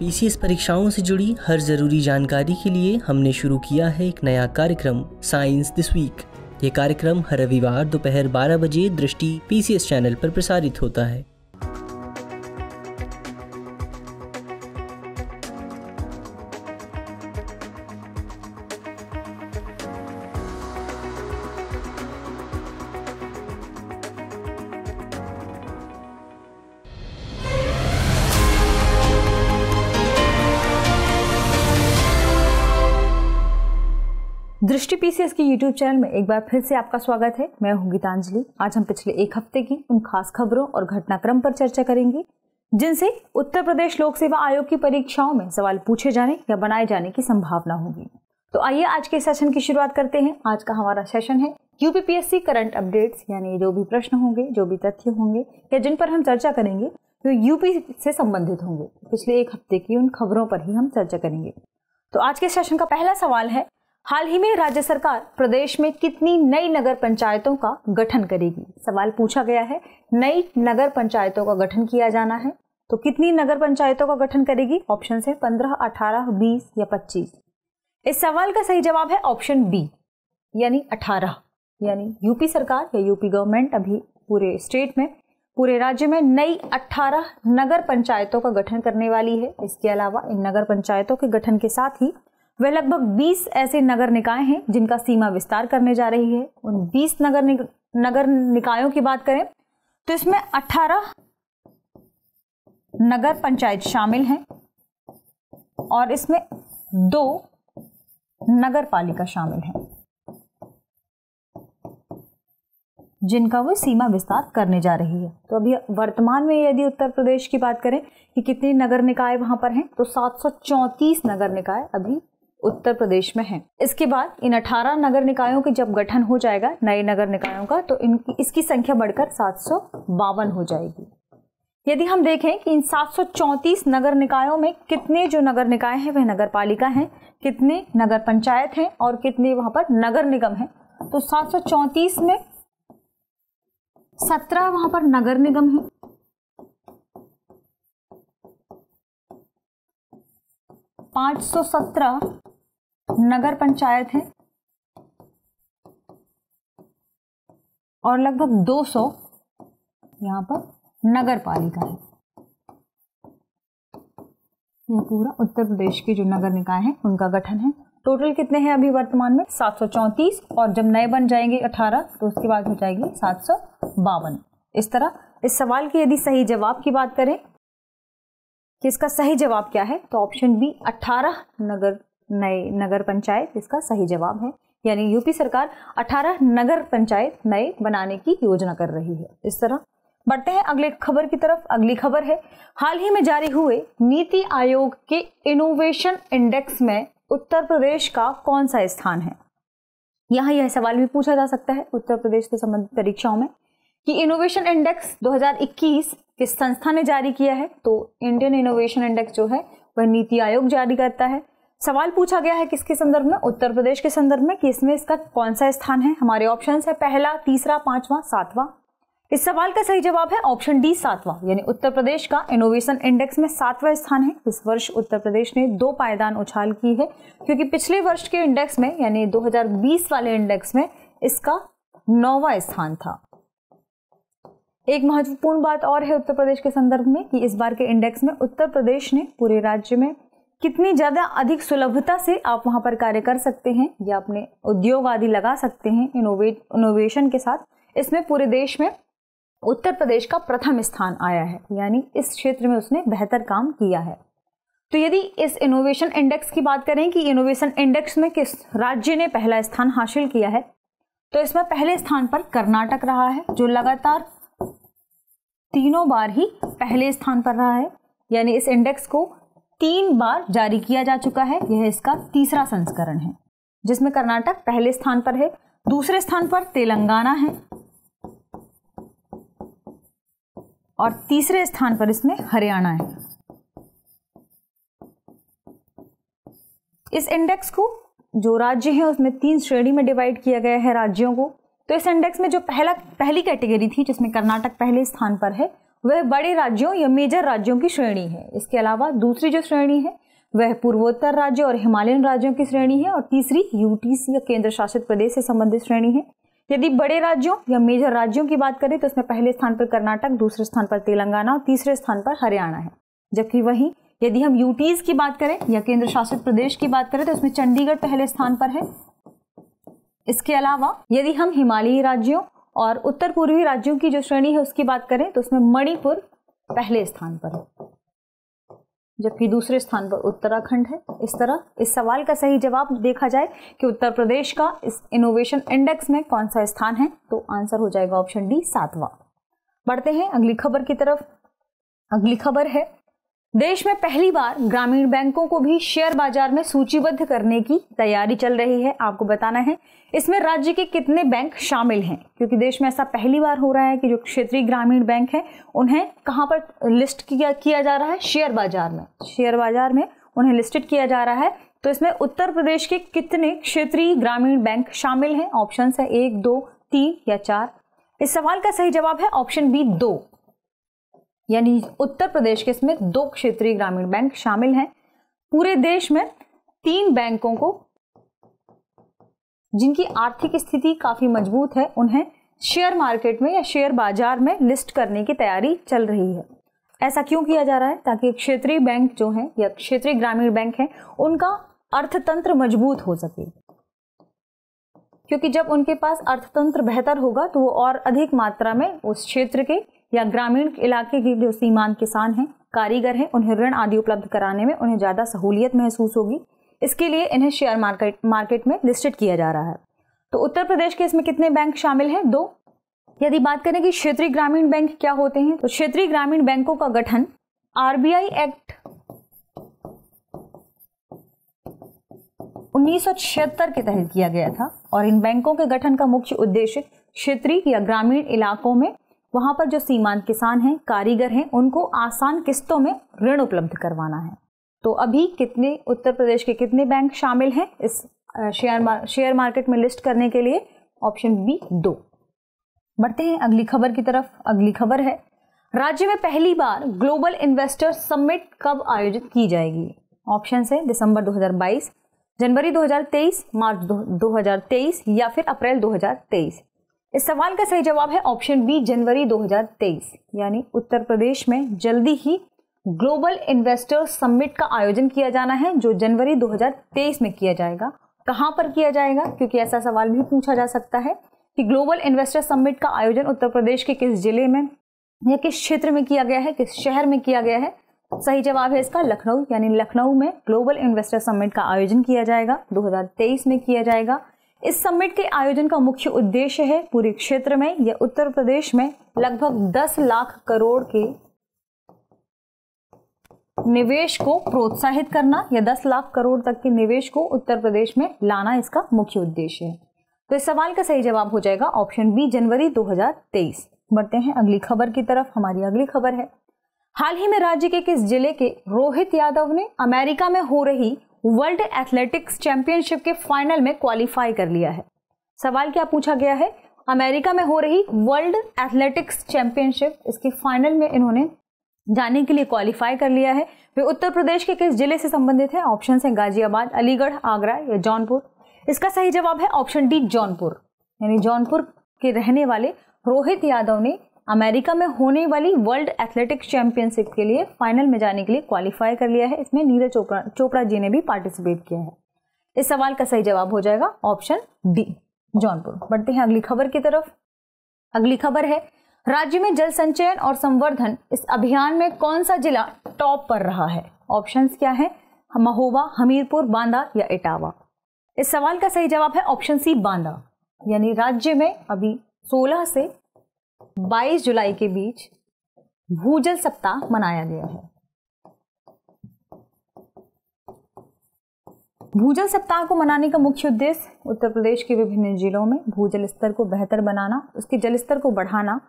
PCS परीक्षाओं से जुड़ी हर जरूरी जानकारी के लिए हमने शुरू किया है एक नया कार्यक्रम साइंस दिस वीक ये कार्यक्रम हर रविवार दोपहर 12 बजे दृष्टि पीसीएस चैनल पर प्रसारित होता है दृष्टि पीसीएस के यूट्यूब चैनल में एक बार फिर से आपका स्वागत है मैं हूं गीतांजलि आज हम पिछले एक हफ्ते की उन खास खबरों और घटनाक्रम पर चर्चा करेंगे जिनसे उत्तर प्रदेश लोक सेवा आयोग की परीक्षाओं में सवाल पूछे जाने या बनाए जाने की संभावना होगी तो आइए आज के सेशन की शुरुआत करते हैं आज का हमारा सेशन है यूपीपीएससी करंट अपडेट्स यानी जो भी प्रश्न होंगे जो भी तथ्य होंगे या जिन पर हम चर्चा करेंगे तो यूपी से संबंधित होंगे पिछले एक हफ्ते की उन खबरों पर ही हम चर्चा करेंगे तो आज के सेशन का पहला सवाल है हाल ही में राज्य सरकार प्रदेश में कितनी नई नगर पंचायतों का गठन करेगी सवाल पूछा गया है नई नगर पंचायतों का गठन किया जाना है तो कितनी नगर पंचायतों का गठन करेगी ऑप्शन है पंद्रह अठारह बीस या पच्चीस इस सवाल का सही जवाब है ऑप्शन बी यानी अठारह यानी यूपी सरकार या यूपी गवर्नमेंट अभी पूरे स्टेट में पूरे राज्य में नई 18 नगर पंचायतों का गठन करने वाली है इसके अलावा इन नगर पंचायतों के गठन के साथ ही वे लगभग 20 ऐसे नगर निकाय हैं जिनका सीमा विस्तार करने जा रही है उन 20 नगर निक, नगर निकायों की बात करें तो इसमें 18 नगर पंचायत शामिल हैं और इसमें दो नगर पालिका शामिल है जिनका वो सीमा विस्तार करने जा रही है तो अभी वर्तमान में यदि उत्तर प्रदेश की बात करें कि कितने नगर निकाय वहाँ पर हैं तो 734 नगर निकाय अभी उत्तर प्रदेश में है इसके बाद इन 18 नगर निकायों के जब गठन हो जाएगा नए नगर निकायों का तो इनकी इसकी संख्या बढ़कर सात हो जाएगी यदि हम देखें कि इन सात नगर निकायों में कितने जो नगर निकाय हैं वह नगर पालिका हैं कितने नगर पंचायत हैं और कितने वहां पर नगर निगम हैं तो सात में 17 वहां पर नगर निगम है पांच सौ सत्रह नगर पंचायत है और लगभग 200 सौ यहाँ पर नगर पालिका है यह पूरा उत्तर प्रदेश के जो नगर निकाय है उनका गठन है टोटल कितने हैं अभी वर्तमान में सात और जब नए बन जाएंगे 18 तो उसके बाद हो जाएगी सात इस तरह इस सवाल की यदि सही जवाब की बात करें कि इसका सही जवाब क्या है तो ऑप्शन बी 18 नगर नए नगर पंचायत इसका सही जवाब है यानी यूपी सरकार 18 नगर पंचायत नए बनाने की योजना कर रही है इस तरह बढ़ते हैं अगले खबर की तरफ अगली खबर है हाल ही में जारी हुए नीति आयोग के इनोवेशन इंडेक्स में उत्तर प्रदेश का कौन सा स्थान है यहाँ यह सवाल भी पूछा जा सकता है उत्तर प्रदेश से संबंधित परीक्षाओं में कि इनोवेशन इंडेक्स 2021 किस संस्था ने जारी किया है तो इंडियन इनोवेशन इंडेक्स जो है वह नीति आयोग जारी करता है सवाल पूछा गया है किसके संदर्भ में उत्तर प्रदेश के संदर्भ में कि इसमें इसका कौन सा स्थान है हमारे ऑप्शन है पहला तीसरा पांचवा सातवा इस सवाल का सही जवाब है ऑप्शन डी सातवां यानी उत्तर प्रदेश का इनोवेशन इंडेक्स में सातवां स्थान है इस वर्ष उत्तर प्रदेश ने दो पायदान उछाल की है क्योंकि पिछले वर्ष के इंडेक्स में यानी 2020 वाले इंडेक्स में इसका नौवा स्थान था एक महत्वपूर्ण बात और है उत्तर प्रदेश के संदर्भ में कि इस बार के इंडेक्स में उत्तर प्रदेश ने पूरे राज्य में कितनी ज़्यादा अधिक सुलभता से आप वहाँ पर कार्य कर सकते हैं या अपने उद्योग आदि लगा सकते हैं इनोवेट इनोवेशन के साथ इसमें पूरे देश में उत्तर प्रदेश का प्रथम स्थान आया है यानी इस क्षेत्र में उसने बेहतर काम किया है तो यदि इस इनोवेशन इंडेक्स की बात करें कि इनोवेशन इंडेक्स में किस राज्य ने पहला स्थान हासिल किया है तो इसमें पहले स्थान पर कर्नाटक रहा है जो लगातार तीनों बार ही पहले स्थान पर रहा है यानी इस इंडेक्स को तीन बार जारी किया जा चुका है यह इसका तीसरा संस्करण है जिसमें कर्नाटक पहले स्थान पर है दूसरे स्थान पर तेलंगाना है और तीसरे स्थान पर इसमें हरियाणा है इस इंडेक्स को जो राज्य है उसमें तीन श्रेणी में डिवाइड किया गया है राज्यों को तो इस इंडेक्स में जो पहला पहली कैटेगरी थी जिसमें कर्नाटक पहले स्थान पर है वह बड़े राज्यों या मेजर राज्यों की श्रेणी है इसके अलावा दूसरी जो श्रेणी है वह पूर्वोत्तर राज्य और हिमालयन राज्यों की श्रेणी है और तीसरी यूटीसी या केंद्र शासित प्रदेश से संबंधित श्रेणी है यदि बड़े राज्यों या मेजर राज्यों की बात करें तो इसमें पहले स्थान पर कर्नाटक दूसरे स्थान पर तेलंगाना और तीसरे स्थान पर हरियाणा है जबकि वहीं यदि हम यूटीज की बात करें या केंद्र शासित प्रदेश की बात करें तो इसमें चंडीगढ़ पहले स्थान पर है इसके अलावा यदि हम हिमालयी राज्यों और उत्तर पूर्वी राज्यों की जो श्रेणी है उसकी बात करें तो उसमें मणिपुर पहले स्थान पर है जबकि दूसरे स्थान पर उत्तराखंड है इस तरह इस सवाल का सही जवाब देखा जाए कि उत्तर प्रदेश का इस इनोवेशन इंडेक्स में कौन सा स्थान है तो आंसर हो जाएगा ऑप्शन डी सातवां बढ़ते हैं अगली खबर की तरफ अगली खबर है देश में पहली बार ग्रामीण बैंकों को भी शेयर बाजार में सूचीबद्ध करने की तैयारी चल रही है आपको बताना है इसमें राज्य के कितने बैंक शामिल हैं क्योंकि देश में ऐसा पहली बार हो रहा है कि जो क्षेत्रीय ग्रामीण बैंक हैं उन्हें कहाँ पर लिस्ट किया किया जा रहा है शेयर बाजार में शेयर बाजार में उन्हें लिस्टेड किया जा रहा है तो इसमें उत्तर प्रदेश के कितने क्षेत्रीय ग्रामीण बैंक शामिल हैं ऑप्शन है एक दो तीन या चार इस सवाल का सही जवाब है ऑप्शन बी दो यानी उत्तर प्रदेश के इसमें दो क्षेत्रीय ग्रामीण बैंक शामिल हैं पूरे देश में तीन बैंकों को जिनकी आर्थिक स्थिति काफ़ी मजबूत है उन्हें शेयर मार्केट में या शेयर बाजार में लिस्ट करने की तैयारी चल रही है ऐसा क्यों किया जा रहा है ताकि क्षेत्रीय बैंक जो हैं या क्षेत्रीय ग्रामीण बैंक हैं उनका अर्थतंत्र मजबूत हो सके क्योंकि जब उनके पास अर्थतंत्र बेहतर होगा तो वो और अधिक मात्रा में उस क्षेत्र के या ग्रामीण इलाके के जो सीमांत किसान हैं कारीगर हैं उन्हें ऋण आदि उपलब्ध कराने में उन्हें ज़्यादा सहूलियत महसूस होगी इसके लिए इन्हें शेयर मार्केट मार्केट में लिस्टेड किया जा रहा है तो उत्तर प्रदेश के इसमें कितने बैंक शामिल हैं दो यदि बात करें कि क्षेत्रीय ग्रामीण बैंक क्या होते हैं तो क्षेत्रीय ग्रामीण बैंकों का गठन आरबीआई एक्ट उन्नीस के तहत किया गया था और इन बैंकों के गठन का मुख्य उद्देश्य क्षेत्रीय या ग्रामीण इलाकों में वहाँ पर जो सीमांत किसान हैं कारीगर हैं उनको आसान किस्तों में ऋण उपलब्ध करवाना है तो अभी कितने उत्तर प्रदेश के कितने बैंक शामिल हैं इस शेयर शेयर मार्केट में लिस्ट करने के लिए ऑप्शन बी दो बढ़ते हैं अगली खबर की तरफ अगली खबर है राज्य में पहली बार ग्लोबल इन्वेस्टर समिट कब आयोजित की जाएगी ऑप्शन है दिसंबर 2022 जनवरी 2023 मार्च 2023 या फिर अप्रैल 2023 इस सवाल का सही जवाब है ऑप्शन बी जनवरी 2023 यानी उत्तर प्रदेश में जल्दी ही ग्लोबल इन्वेस्टर समिट का आयोजन किया जाना है जो जनवरी 2023 में किया जाएगा कहाँ पर किया जाएगा क्योंकि ऐसा सवाल भी पूछा जा सकता है कि ग्लोबल इन्वेस्टर समिट का आयोजन उत्तर प्रदेश के किस जिले में या किस क्षेत्र में किया गया है किस शहर में किया गया है सही जवाब है इसका लखनऊ यानी लखनऊ में ग्लोबल इन्वेस्टर समिट का आयोजन किया जाएगा 2023 में किया जाएगा इस समिट के आयोजन का मुख्य उद्देश्य है पूरे क्षेत्र में या उत्तर प्रदेश में लगभग 10 लाख करोड़ के निवेश को प्रोत्साहित करना या 10 लाख करोड़ तक के निवेश को उत्तर प्रदेश में लाना इसका मुख्य उद्देश्य है तो इस सवाल का सही जवाब हो जाएगा ऑप्शन बी जनवरी 2023 बढ़ते हैं अगली खबर की तरफ हमारी अगली खबर है हाल ही में राज्य के किस जिले के रोहित यादव ने अमेरिका में हो रही वर्ल्ड एथलेटिक्स चैंपियनशिप के फाइनल में क्वालिफाई कर लिया है सवाल क्या पूछा गया है अमेरिका में हो रही वर्ल्ड एथलेटिक्स चैंपियनशिप इसके फाइनल में इन्होंने जाने के लिए क्वालिफाई कर लिया है वे उत्तर प्रदेश के किस जिले से संबंधित है ऑप्शन है गाजियाबाद अलीगढ़ आगरा या जौनपुर इसका सही जवाब है ऑप्शन डी जौनपुर यानी जौनपुर के रहने वाले रोहित यादव ने अमेरिका में होने वाली वर्ल्ड एथलेटिक्स चैंपियनशिप के लिए फाइनल में जाने के लिए क्वालिफाई कर लिया है इसमें नीरज चोपड़ा चोपड़ा जी ने भी पार्टिसिपेट किया है इस सवाल का सही जवाब हो जाएगा ऑप्शन डी जौनपुर बढ़ते हैं अगली खबर की तरफ अगली खबर है राज्य में जल संचयन और संवर्धन इस अभियान में कौन सा जिला टॉप पर रहा है ऑप्शन क्या है महोबा हमीरपुर बांदा या इटावा इस सवाल का सही जवाब है ऑप्शन सी बांदा यानी राज्य में अभी 16 से 22 जुलाई के बीच भूजल सप्ताह मनाया गया है भूजल सप्ताह को मनाने का मुख्य उद्देश्य उत्तर प्रदेश के विभिन्न जिलों में भूजल स्तर को बेहतर बनाना उसके जल स्तर को बढ़ाना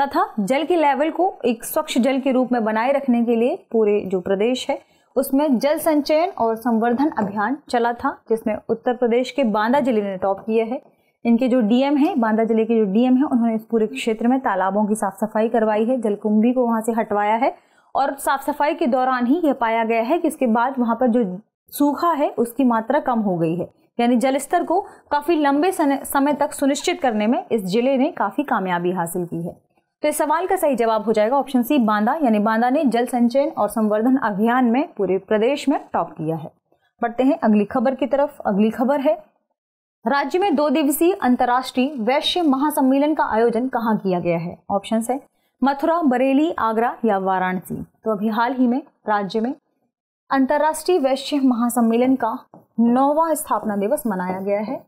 तथा जल के लेवल को एक स्वच्छ जल के रूप में बनाए रखने के लिए पूरे जो प्रदेश है उसमें जल संचयन और संवर्धन अभियान चला था जिसमें उत्तर प्रदेश के बांदा जिले ने टॉप किया है इनके जो डीएम हैं बांदा जिले के जो डीएम हैं उन्होंने इस पूरे क्षेत्र में तालाबों की साफ सफाई करवाई है जलकुंभी को वहां से हटवाया है और साफ सफाई के दौरान ही यह पाया गया है कि इसके बाद वहां पर जो सूखा है उसकी मात्रा कम हो गई है यानी जलस्तर को काफ़ी लंबे समय तक सुनिश्चित करने में इस जिले ने काफ़ी कामयाबी हासिल की है तो इस सवाल का सही जवाब हो जाएगा ऑप्शन सी बांदा यानी बांदा ने जल संचयन और संवर्धन अभियान में पूरे प्रदेश में टॉप किया है बढ़ते हैं अगली खबर की तरफ अगली खबर है राज्य में दो दिवसीय अंतर्राष्ट्रीय वैश्य महासम्मेलन का आयोजन कहाँ किया गया है ऑप्शन है मथुरा बरेली आगरा या वाराणसी तो अभी हाल ही में राज्य में अंतर्राष्ट्रीय वैश्य महासम्मेलन का नौवा स्थापना दिवस मनाया गया है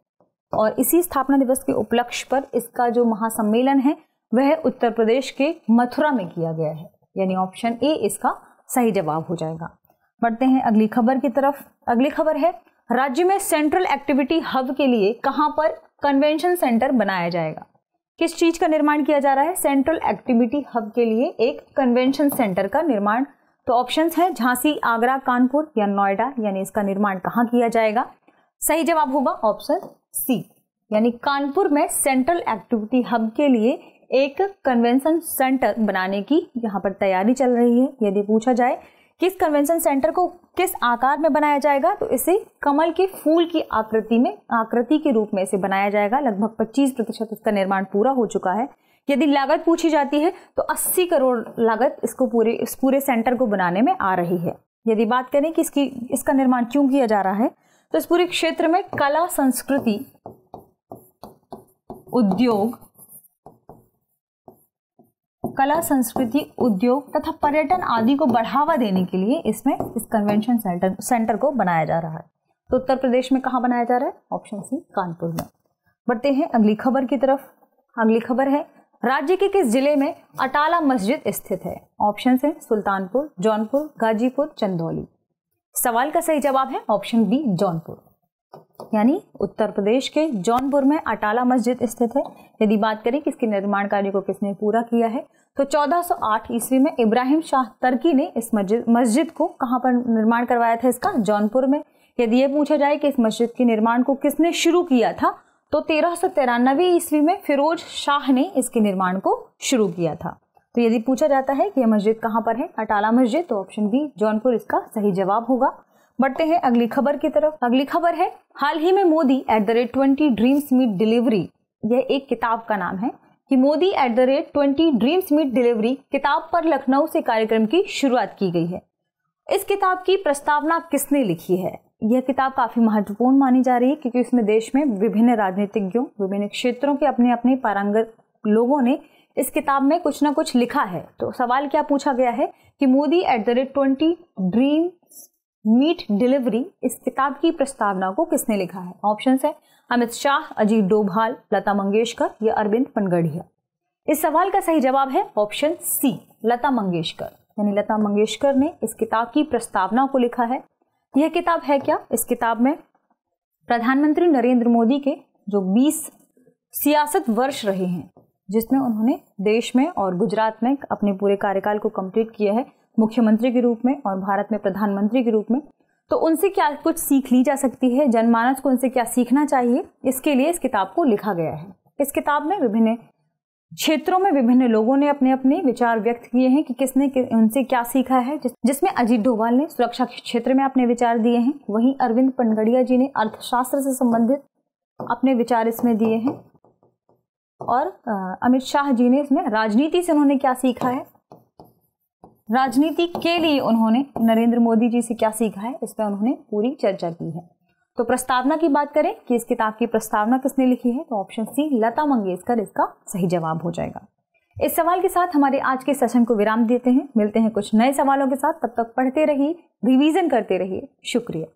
और इसी स्थापना दिवस के उपलक्ष्य पर इसका जो महासम्मेलन है वह उत्तर प्रदेश के मथुरा में किया गया है यानी ऑप्शन ए इसका सही जवाब हो जाएगा बढ़ते हैं अगली खबर की तरफ अगली खबर है राज्य में सेंट्रल एक्टिविटी हब के लिए कहाँ पर कन्वेंशन सेंटर बनाया जाएगा किस चीज का निर्माण किया जा रहा है सेंट्रल एक्टिविटी हब के लिए एक कन्वेंशन सेंटर का निर्माण तो ऑप्शन है झांसी आगरा कानपुर या नोएडा यानी इसका निर्माण कहाँ किया जाएगा सही जवाब होगा ऑप्शन सी यानी कानपुर में सेंट्रल एक्टिविटी हब के लिए एक कन्वेंशन सेंटर बनाने की यहाँ पर तैयारी चल रही है यदि पूछा जाए किस कन्वेंशन सेंटर को किस आकार में बनाया जाएगा तो इसे कमल के फूल की आकृति में आकृति के रूप में इसे बनाया जाएगा लगभग 25 प्रतिशत इसका निर्माण पूरा हो चुका है यदि लागत पूछी जाती है तो 80 करोड़ लागत इसको पूरे इस पूरे सेंटर को बनाने में आ रही है यदि बात करें कि इसकी इसका निर्माण क्यों किया जा रहा है तो इस पूरे क्षेत्र में कला संस्कृति उद्योग कला संस्कृति उद्योग तथा पर्यटन आदि को बढ़ावा देने के लिए इसमें इस कन्वेंशन सेंटर सेंटर को बनाया जा रहा है तो उत्तर प्रदेश में कहाँ बनाया जा रहा है ऑप्शन सी कानपुर में बढ़ते हैं अगली खबर की तरफ अगली खबर है राज्य के किस जिले में अटाला मस्जिद स्थित है ऑप्शन है सुल्तानपुर जौनपुर गाजीपुर चंदौली सवाल का सही जवाब है ऑप्शन बी जौनपुर यानी उत्तर प्रदेश के जौनपुर में अटाला मस्जिद स्थित है यदि बात करें कि इसके निर्माण कार्य को किसने पूरा किया है तो 1408 ईस्वी में इब्राहिम शाह तर्की ने इस मस्जिद मस्जिद को कहाँ पर निर्माण करवाया था इसका जौनपुर में यदि ये पूछा जाए कि इस मस्जिद के निर्माण को किसने शुरू किया था तो तेरह सौ तिरानवे ईस्वी में फिरोज शाह ने इसके निर्माण को शुरू किया था तो यदि पूछा जाता है कि यह मस्जिद कहाँ पर है अटाला मस्जिद तो ऑप्शन बी जौनपुर इसका सही जवाब होगा बढ़ते हैं अगली खबर की तरफ अगली खबर है हाल ही में Modi at the rate twenty dreams meet delivery यह एक किताब का नाम है कि Modi at the rate twenty dreams meet delivery किताब पर लखनऊ से कार्यक्रम की शुरुआत की गई है इस किताब की प्रस्तावना किसने लिखी है यह किताब काफ़ी महत्वपूर्ण मानी जा रही है क्योंकि इसमें देश में विभिन्न राजनीतिज्ञों विभिन्न क्षेत्रों के अपने अपने पारंगत लोगों ने इस किताब में कुछ ना कुछ लिखा है तो सवाल क्या पूछा गया है कि Modi at the rate twenty dreams meet delivery इस किताब की प्रस्तावना को किसने लिखा है ऑप्शन है अमित शाह अजीत डोभाल लता मंगेशकर या अरविंद पनगढ़िया इस सवाल का सही जवाब है ऑप्शन सी लता मंगेशकर यानी लता मंगेशकर ने इस किताब की प्रस्तावना को लिखा है यह किताब है क्या इस किताब में प्रधानमंत्री नरेंद्र मोदी के जो 20 सियासत वर्ष रहे हैं जिसमें उन्होंने देश में और गुजरात में अपने पूरे कार्यकाल को कंप्लीट किया है मुख्यमंत्री के रूप में और भारत में प्रधानमंत्री के रूप में तो उनसे क्या कुछ सीख ली जा सकती है जनमानस को उनसे क्या सीखना चाहिए इसके लिए इस किताब को लिखा गया है इस किताब में विभिन्न क्षेत्रों में विभिन्न लोगों ने अपने अपने विचार व्यक्त किए हैं कि किसने कि, उनसे क्या सीखा है जिस, जिसमें अजीत डोभाल ने सुरक्षा के क्षेत्र में अपने विचार दिए हैं वहीं अरविंद पनगड़िया जी ने अर्थशास्त्र से संबंधित अपने विचार इसमें दिए हैं और अमित शाह जी ने इसमें राजनीति से उन्होंने क्या सीखा है राजनीति के लिए उन्होंने नरेंद्र मोदी जी से क्या सीखा है इस पर उन्होंने पूरी चर्चा की है तो प्रस्तावना की बात करें कि इस किताब की प्रस्तावना किसने लिखी है तो ऑप्शन सी लता मंगेशकर इसका सही जवाब हो जाएगा इस सवाल के साथ हमारे आज के सेशन को विराम देते हैं मिलते हैं कुछ नए सवालों के साथ तब तक पढ़ते रहिए रिवीजन करते रहिए शुक्रिया